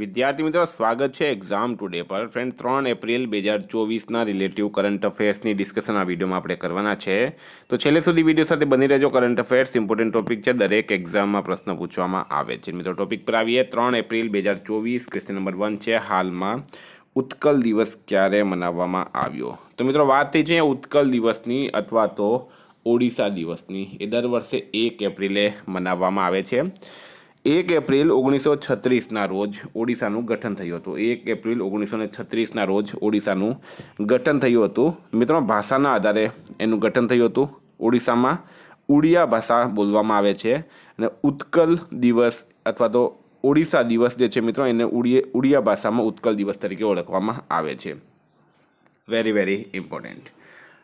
વિદ્યાર્થી મિત્રો સ્વાગત છે એક્ઝામ ટુડે પર ફ્રેન્ડ ત્રણ એપ્રિલ બે હજાર ચોવીસના રિલેટિવ કરંટ અફેર્સની ડિસ્કશન આ વિડીયોમાં આપણે કરવાના છે તો છેલ્લે સુધી વિડીયો સાથે બની રહેજો કરંટ અફેર્સ ઇમ્પોર્ટન્ટ ટોપિક છે દરેક એક્ઝામમાં પ્રશ્ન પૂછવામાં આવે છે મિત્રો ટોપિક પર આવીએ ત્રણ એપ્રિલ બે હજાર ચોવીસ ક્વેશ્ચન નંબર વન છે હાલમાં ઉત્કલ દિવસ ક્યારે મનાવવામાં આવ્યો તો મિત્રો વાત થઈ છે ઉત્કલ દિવસની અથવા તો ઓડિશા દિવસની એ દર વર્ષે એક એપ્રિલે મનાવવામાં આવે છે એક એપ્રિલ ઓગણીસો છત્રીસના રોજ ઓડિશાનું ગઠન થયું હતું એક એપ્રિલ ઓગણીસો ને છત્રીસના રોજ ઓડિશાનું ગઠન થયું હતું મિત્રો ભાષાના આધારે એનું ગઠન થયું હતું ઓડિશામાં ઉડિયા ભાષા બોલવામાં આવે છે અને ઉત્કલ દિવસ અથવા તો ઓડિશા દિવસ જે છે મિત્રો એને ઉડી ઉડિયા ભાષામાં ઉત્કલ દિવસ તરીકે ઓળખવામાં આવે છે વેરી વેરી ઇમ્પોર્ટન્ટ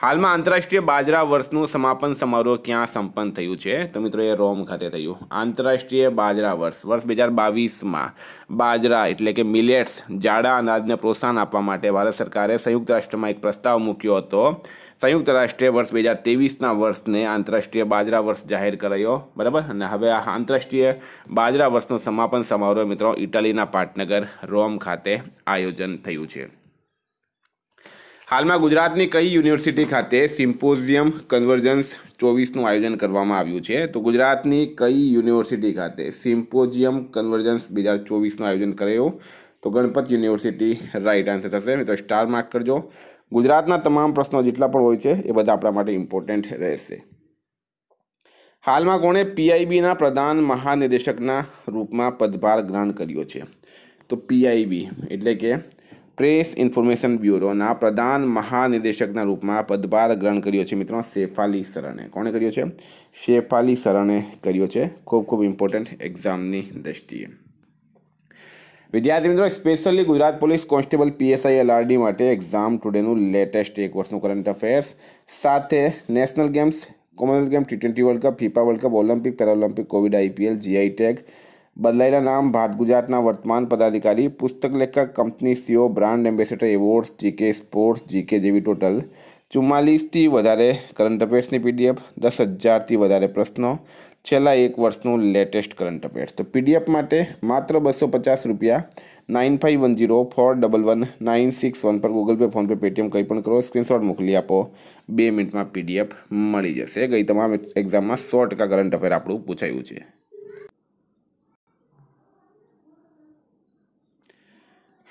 હાલમાં આંતરરાષ્ટ્રીય બાજરા વર્ષનું સમાપન સમારોહ ક્યાં સંપન્ન થયું છે તો મિત્રો એ રોમ ખાતે થયું આંતરરાષ્ટ્રીય બાજરા વર્ષ વર્ષ બે હજાર બાવીસમાં બાજરા એટલે કે મિલેટ્સ જાડા અનાજને પ્રોત્સાહન આપવા માટે ભારત સરકારે સંયુક્ત રાષ્ટ્રમાં એક પ્રસ્તાવ મૂક્યો હતો સંયુક્ત રાષ્ટ્રીય વર્ષ બે હજાર ત્રેવીસના વર્ષને આંતરરાષ્ટ્રીય બાજરા વર્ષ જાહેર કરાયો બરાબર અને હવે આ આંતરરાષ્ટ્રીય બાજરા વર્ષનું સમાપન સમારોહ મિત્રો ઇટાલીના પાટનગર રોમ ખાતે આયોજન થયું છે હાલમાં ગુજરાતની કઈ યુનિવર્સિટી ખાતે સિમ્પોઝિયમ કન્વર્જન્સ ચોવીસનું આયોજન કરવામાં આવ્યું છે તો ગુજરાતની કઈ યુનિવર્સિટી ખાતે સિમ્પોઝિયમ કન્વર્જન્સ બે હજાર ચોવીસનું આયોજન કરાયો તો ગણપત યુનિવર્સિટી રાઈટ આન્સર થશે તો સ્ટાર માર્ક કરજો ગુજરાતના તમામ પ્રશ્નો જેટલા પણ હોય છે એ બધા આપણા માટે ઇમ્પોર્ટન્ટ રહેશે હાલમાં કોણે પીઆઈબીના પ્રધાન મહાનિદેશકના રૂપમાં પદભાર ગ્રહણ કર્યો છે તો પીઆઈબી એટલે કે પ્રેસ ઇન્ફોર્મેશન બ્યુરોના પ્રધાન મહાનિર્દેશકના રૂપમાં પદભાર ગ્રહણ કર્યો છે મિત્રો શેફાલી સરણે કોણે કર્યો છે શેફાલી સરણે કર્યો છે ખૂબ ખૂબ ઇમ્પોર્ટન્ટ એક્ઝામની દ્રષ્ટિએ વિદ્યાર્થી મિત્રો specially Gujarat police constable PSI LRD માટે એક્ઝામ ટુડેનું લેટેસ્ટ એક વર્ષનું કરંટ અફેર્સ સાથે national games commonwealth game T twenty world cup FIFA world cup Olympic Paralympic Covid IPL GI tag બદલાયેલા નામ ભારત ગુજરાતના વર્તમાન પદાધિકારી પુસ્તક લેખક company CEO brand ambassador awards GK sports GK જેવી ટોટલ ચુમ્માલીસથી વધારે કરંટ અફેર્સની પીડીએફ દસ હજારથી વધારે પ્રશ્નો છેલ્લા એક વર્ષનું લેટેસ્ટ કરંટ અફેર્સ તો પીડીએફ માટે માત્ર બસો પચાસ રૂપિયા nine five one zero four double one nine six one પર ગૂગલ પે ફોનપે પેટીએમ કંઈ પણ કરો સ્ક્રીનશોટ મોકલી આપો બે મિનિટમાં પીડીએફ મળી જશે ગઈ તમામ એક્ઝામમાં સો ટકા કરંટ અફેર આપણું પૂછાયું છે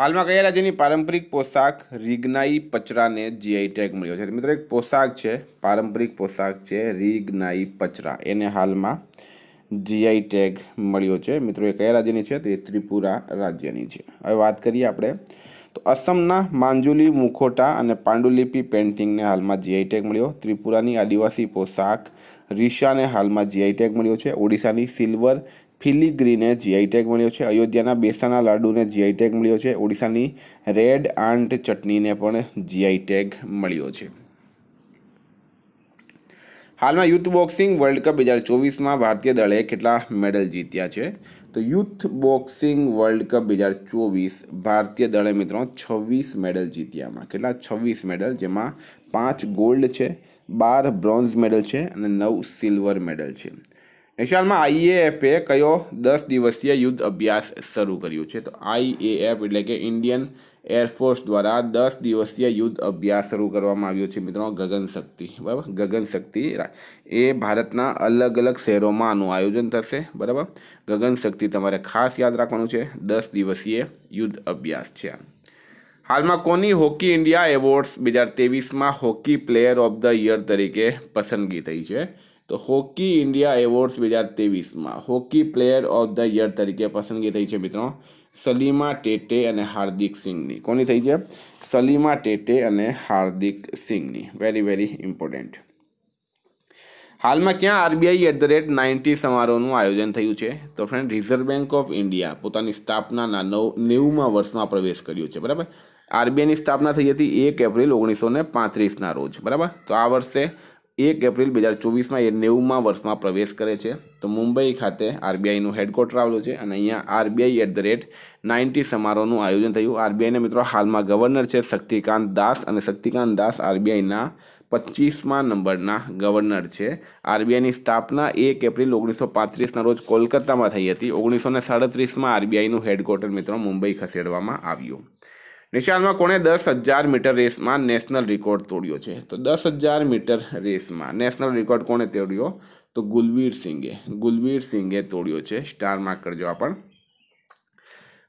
હાલમાં કયા રાજ્યની પારંપરિક પોશાક રીગનાઈ પચરાને જીઆઈ ટેગ મળ્યો છે મિત્રો એક પોશાક છે પારંપરિક પોશાક છે રીગનાઈ પચરા એને હાલમાં જીઆઈ ટેગ મળ્યો છે મિત્રો એ કયા રાજ્યની છે તો એ ત્રિપુરા રાજ્યની છે હવે વાત કરીએ આપણે તો અસમના માંજુલી મુખોટા અને પાંડુલિપિ પેઇન્ટિંગને હાલમાં જીઆઈ ટેગ મળ્યો ત્રિપુરાની આદિવાસી પોશાક રીશાને હાલમાં જીઆઈ ટેગ મળ્યો છે ઓડિશાની સિલ્વર ફિલિગ્રીને જીઆઈ ટેગ મળ્યો છે અયોધ્યાના બેસાના લાડુને જીઆઈ ટેગ મળ્યો છે ઓડિશાની રેડ આન્ટ ચટણીને પણ જીઆઈ ટેગ મળ્યો છે હાલમાં યુથ બોક્સિંગ વર્લ્ડ કપ બે હજાર ચોવીસમાં ભારતીય દળે કેટલા મેડલ જીત્યા છે તો યુથ બોક્સિંગ વર્લ્ડ કપ બે હજાર ચોવીસ ભારતીય દળે મિત્રો છવ્વીસ મેડલ જીત્યામાં કેટલા છવ્વીસ મેડલ જેમાં પાંચ ગોલ્ડ છે બાર બ્રોન્ઝ મેડલ છે અને નવ સિલ્વર મેડલ છે નિશાલમાં આઈએએફે કયો દસ દિવસીય યુદ્ધ અભ્યાસ શરૂ કર્યું છે તો આઈએએફ એટલે કે ઇન્ડિયન એરફોર્સ દ્વારા દસ દિવસીય યુદ્ધ અભ્યાસ શરૂ કરવામાં આવ્યો છે મિત્રો ગગન શક્તિ બરાબર ગગનશક્તિ એ ભારતના અલગ અલગ શહેરોમાં આનું આયોજન થશે બરાબર ગગનશક્તિ તમારે ખાસ યાદ રાખવાનું છે દસ દિવસીય યુદ્ધ અભ્યાસ છે હાલમાં કોની હોકી ઇન્ડિયા એવોર્ડ્સ બે હજાર તેવીસમાં hockey player of the year તરીકે પસંદગી થઈ છે તો હોકી ઇન્ડિયા એવોર્ડ્સ બે હજાર ત્રેવીસમાં hockey player of the year તરીકે પસંદગી થઈ છે મિત્રો સલીમા ટેટે અને હાર્દિક સિંઘની કોની થઈ છે સલીમા ટેટે અને હાર્દિક સિંઘની વેરી વેરી ઇમ્પોર્ટન્ટ હાલમાં ક્યાં RBI at the rate ninety સમારોહનું આયોજન થયું છે તો friend Reserve Bank of India પોતાની સ્થાપનાના નવ નેવુંમાં વર્ષમાં પ્રવેશ કર્યો છે બરાબર આરબીઆઈની સ્થાપના થઈ હતી એક એપ્રિલ ઓગણીસો ને પાંત્રીસના રોજ બરાબર તો આ વર્ષે એક એપ્રિલ બે હજાર ચોવીસમાં એ નેવુંમાં વર્ષમાં પ્રવેશ કરે છે તો મુંબઈ ખાતે આરબીઆઈનું હેડક્વાર્ટર આવેલું છે અને અહીંયા RBI at the rate ninety સમારોહનું આયોજન થયું આરબીઆઈના મિત્રો હાલમાં ગવર્નર છે શક્તિકાંત દાસ અને શક્તિકાંત દાસ આરબીઆઈના પચીસમા નંબરના ગવર્નર છે આરબીઆઈની સ્થાપના એક એપ્રિલ ઓગણીસો પાંત્રીસના રોજ કોલકાતામાં થઈ હતી ઓગણીસો ને સાડત્રીસમાં આરબીઆઈનું હેડક્વાર્ટર મિત્રો મુંબઈ ખસેડવામાં આવ્યું નિશાળમાં કોણે દસ હજાર મીટર રેસમાં નેશનલ રેકોર્ડ તોડ્યો છે તો દસ હજાર મીટર રેસમાં નેશનલ રેકોર્ડ કોણે તોડ્યો તો ગુલવીર સિંઘે ગુલવીર સિંઘે તોડ્યો છે સ્ટાર માર્ક કરજો આપણ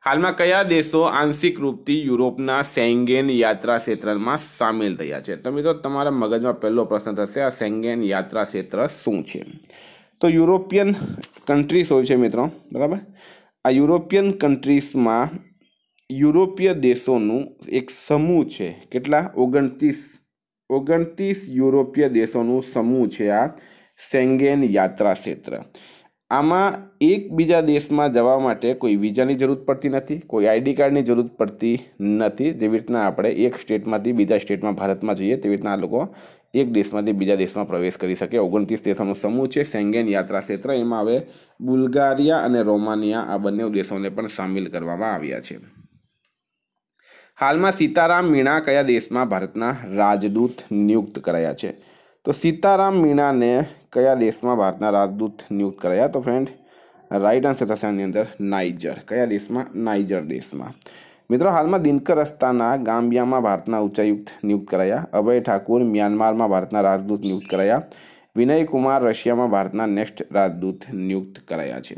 હાલમાં કયા દેશો આંશિક રૂપથી યુરોપના સેંગેન યાત્રા ક્ષેત્રમાં સામેલ થયા છે તમે તો તમારા મગજમાં પહેલો પ્રશ્ન થશે આ સેંગેન યાત્રા ક્ષેત્ર શું છે તો યુરોપિયન કન્ટ્રીઝ હોય છે મિત્રો બરાબર આ યુરોપિયન કન્ટ્રીઝમાં યુરોપીય દેશોનું એક સમૂહ છે કેટલા ઓગણત્રીસ ઓગણત્રીસ યુરોપીય દેશોનું સમૂહ છે આ સેંગેન યાત્રા ક્ષેત્ર આમાં એકબીજા દેશમાં જવા માટે કોઈ વિઝાની જરૂર પડતી નથી કોઈ આઈડી કાર્ડની જરૂર પડતી નથી જેવી રીતના આપણે એક સ્ટેટમાંથી બીજા સ્ટેટમાં ભારતમાં જઈએ તેવી રીતના આ લોકો એક દેશમાંથી બીજા દેશમાં પ્રવેશ કરી શકે ઓગણત્રીસ દેશોનો સમૂહ છે સેંગેન યાત્રા ક્ષેત્ર એમાં હવે બુલ્ગારિયા અને રોમાનિયા આ બંને દેશોને પણ સામેલ કરવામાં આવ્યા છે હાલમાં સીતારામ મીણા કયા દેશમાં ભારતના રાજદૂત નિયુક્ત કરાયા છે તો સીતારામ મીણાને કયા દેશમાં ભારતના રાજદૂત નિયુક્ત કરાયા તો ફ્રેન્ડ રાઈટ આન્સર થશે આની અંદર નાઇજર કયા દેશમાં નાઇજર દેશમાં મિત્રો હાલમાં દિનકર રસ્તાના ગામ્બિયામાં ભારતના ઉચ્ચાયુક્ત નિયુક્ત કરાયા અભય ઠાકુર મ્યાનમારમાં ભારતના રાજદૂત નિયુક્ત કરાયા વિનય કુમાર રશિયામાં ભારતના નેક્સ્ટ રાજદૂત નિયુક્ત કરાયા છે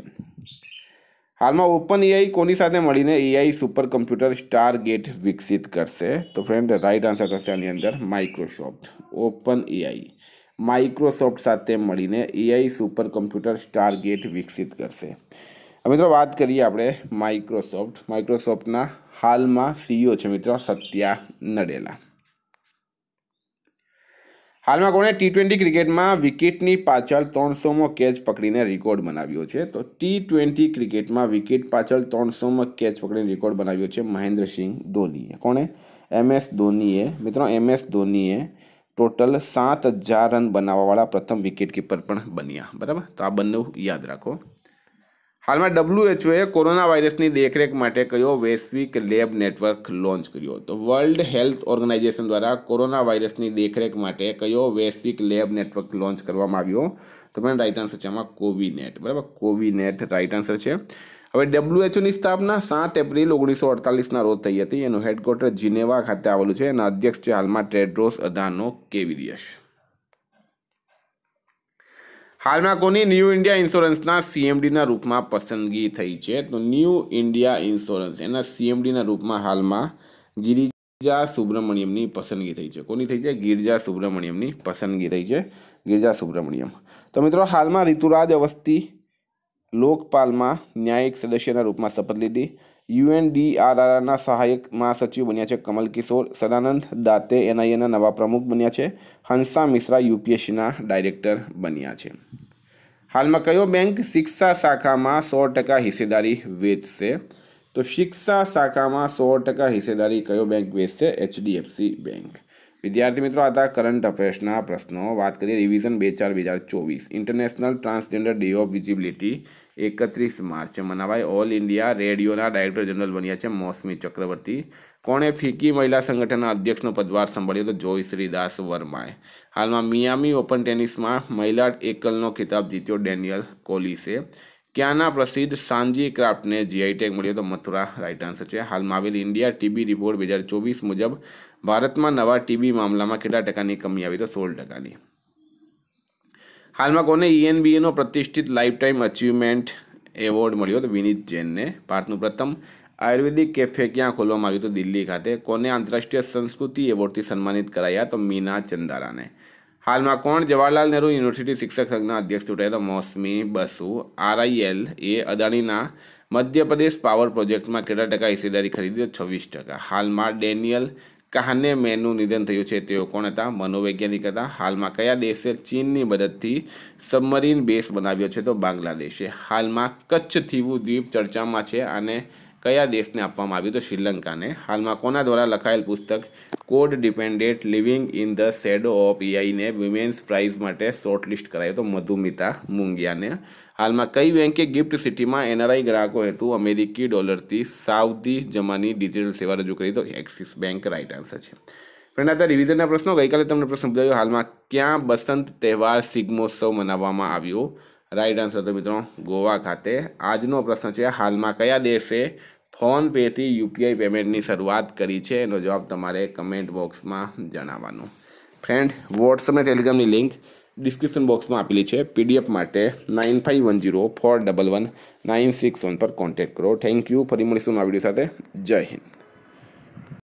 હાલમાં ઓપન એઆઈ કોની સાથે મળીને AI super computer Stargate વિકસિત કરશે તો ફ્રેન્ડ રાઈટ આન્સર થશે આની અંદર માઇક્રોસોફ્ટ ઓપન એઆઈ માઇક્રોસોફ્ટ સાથે મળીને AI super computer Stargate વિકસિત કરશે હવે મિત્રો વાત કરીએ આપણે માઇક્રોસોફ્ટ માઇક્રોસોફ્ટના હાલમાં સીઈઓ e છે મિત્રો સત્યા નડેલા હાલમાં કોણે ટી ટ્વેન્ટી ક્રિકેટમાં વિકેટની પાછળ ત્રણસોમો કેચ પકડીને રેકોર્ડ બનાવ્યો છે તો ટી ટ્વેન્ટી ક્રિકેટમાં વિકેટ પાછળ ત્રણસોમો કેચ પકડીને રેકોર્ડ બનાવ્યો છે મહેન્દ્રસિંહ ધોનીએ કોણે એમએસ ધોનીએ મિત્રો એમએસ ધોનીએ ટોટલ સાત હજાર રન બનાવવાવાળા પ્રથમ વિકેટકીપર પણ બન્યા બરાબર તો આ બંને યાદ રાખો હાલમાં ડબ્લ્યુએચઓએ કોરોના વાયરસની દેખરેખ માટે કયો વૈશ્વિક લેબ નેટવર્ક લોન્ચ કર્યો તો વર્લ્ડ હેલ્થ ઓર્ગેનાઇઝેશન દ્વારા કોરોના વાયરસની દેખરેખ માટે કયો વૈશ્વિક લેબ નેટવર્ક લોન્ચ કરવામાં આવ્યો તો પણ રાઇટ આન્સર છે આમાં કોવિનેટ બરાબર કોવિનેટ રાઇટ આન્સર છે હવે ડબ્લ્યુએચઓની સ્થાપના સાત એપ્રિલ ઓગણીસો અડતાલીસના રોજ થઈ હતી એનું હેડક્વાર્ટર જિનેવા ખાતે આવેલું છે એના અધ્યક્ષ છે હાલમાં ટેડ્રોસ અધાનો કેવિરિયસ હાલમાં કોની ન્યૂ ઇન્ડિયા ઇન્સ્યોરન્સના સીએમડીના રૂપમાં પસંદગી થઈ છે તો ન્યૂ ઇન્ડિયા ઇન્સ્યોરન્સ એના સીએમડીના રૂપમાં હાલમાં ગિરિજા સુબ્રમણ્યમની પસંદગી થઈ છે કોની થઈ છે ગિરજા સુબ્રમણ્યમની પસંદગી થઈ છે ગિરજા સુબ્રમણ્યમ તો મિત્રો હાલમાં ઋતુરાજ અવસ્થી લોકપાલમાં ન્યાયિક સદસ્યના રૂપમાં શપથ લીધી યુએનડીઆરઆરના સહાયક મહાસચિવ બન્યા છે કમલ કિશોર સદાનંદ દાતે એનઆઈએના નવા પ્રમુખ બન્યા છે હંસા મિશ્રા યુપીએસસીના ડાયરેક્ટર બન્યા છે હાલમાં કયો બેંક શિક્ષા શાખામાં સો ટકા હિસ્સેદારી વેચશે તો શિક્ષા શાખામાં સો ટકા હિસ્સેદારી કયો બેંક વેચશે એચડીએફસી બેંક વિદ્યાર્થી મિત્રો આ હતા કરંટ અફેર્સના પ્રશ્નો વાત કરીએ રિવિઝન બે ચાર બે હજાર ચોવીસ International Transgender Day of Visibility એકત્રીસ માર્ચે મનાવાય ઓલ ઇન્ડિયા રેડિયોના ડાયરેક્ટર જનરલ બન્યા છે મોસમી ચક્રવર્તી કોણે ફિકી મહિલા સંગઠનના અધ્યક્ષનો પદભાર સંભાળ્યો હતો જોય શ્રીદાસ વર્માએ હાલમાં મિયામી ઓપન ટેનિસમાં મહિલા એકલનો ખિતાબ જીત્યો ડેનિયલ કોલિસે ક્યાંના પ્રસિદ્ધ સાંજી ક્રાફ્ટને જીઆઈ ટેગ મળ્યો તો મથુરા રાઇટ આન્સર છે હાલમાં આવેલ ઇન્ડિયા ટીબી રિપોર્ટ બે હજાર ચોવીસ મુજબ ભારતમાં નવા ટીબી મામલામાં કેટલા ટકાની કમી આવી તો સોળ ટકાની હાલમાં કોને ઈએનબીએનો પ્રતિષ્ઠિત લાઈફ ટાઈમ અચીવમેન્ટ એવોર્ડ મળ્યો તો વિનીત જૈનને ભારતનું પ્રથમ આયુર્વેદિક કેફે ક્યાં ખોલવામાં આવ્યું તો દિલ્હી ખાતે કોને આંતરરાષ્ટ્રીય સંસ્કૃતિ એવોર્ડથી સન્માનિત કરાયા તો મીના ચંદારાને હાલમાં કોણ જવાહરલાલ નહેરુ યુનિવર્સિટી શિક્ષક સંઘના અધ્યક્ષ ચૂંટાયેલા મોસમી બસુ આરઆઈએલ એ અદાણીના મધ્યપ્રદેશ પાવર પ્રોજેક્ટમાં કેટલા ટકા હિસ્સેદારી ખરીદી છવ્વીસ ટકા હાલમાં ડેનિયલ કાહને મેનનું નિધન થયું છે તેઓ કોણ હતા મનોવૈજ્ઞાનિક હતા હાલમાં કયા દેશે ચીનની મદદથી સબમરીન બેસ બનાવ્યો છે તો બાંગ્લાદેશે હાલમાં કચ્છ થીવું દ્વીપ ચર્ચામાં છે અને કયા દેશને આપવામાં આવ્યું તો શ્રીલંકાને હાલમાં કોના દ્વારા લખાયેલ પુસ્તક code dependent living in the shadow of એઆઈને વિમેન્સ પ્રાઇઝ માટે શોર્ટલિસ્ટ કરાયો તો મધુમિતા મુંગિયાને હાલમાં કઈ બેંકે ગિફ્ટ સિટીમાં એનઆરઆઈ ગ્રાહકો હેતુ અમેરિકી ડોલરથી સાઉદી જમાની ડિજિટલ સેવા રજૂ કરી તો એક્સિસ બેંક રાઇટ આન્સર છે પ્રણાતા રિવિઝનના પ્રશ્નો ગઈકાલે તમને પ્રશ્ન પૂછાયો હાલમાં ક્યાં બસંત તહેવાર સિગ્મોત્સવ મનાવવામાં આવ્યો રાઈટ આન્સર તો મિત્રો ગોવા ખાતે આજનો પ્રશ્ન છે હાલમાં કયા દેશે ફોનપેથી યુપીઆઈ પેમેન્ટની શરૂઆત કરી છે એનો જવાબ તમારે કમેન્ટ બોક્સમાં જણાવવાનો ફ્રેન્ડ વોટ્સઅપ અને ટેલિગ્રામની લિંક ડિસ્ક્રિપ્શન બોક્સમાં આપેલી છે પીડીએફ માટે nine five one zero four double one nine six one પર કોન્ટેક્ટ કરો થેન્ક યુ ફરી મળીશું આ વિડીયો સાથે જય હિન્દ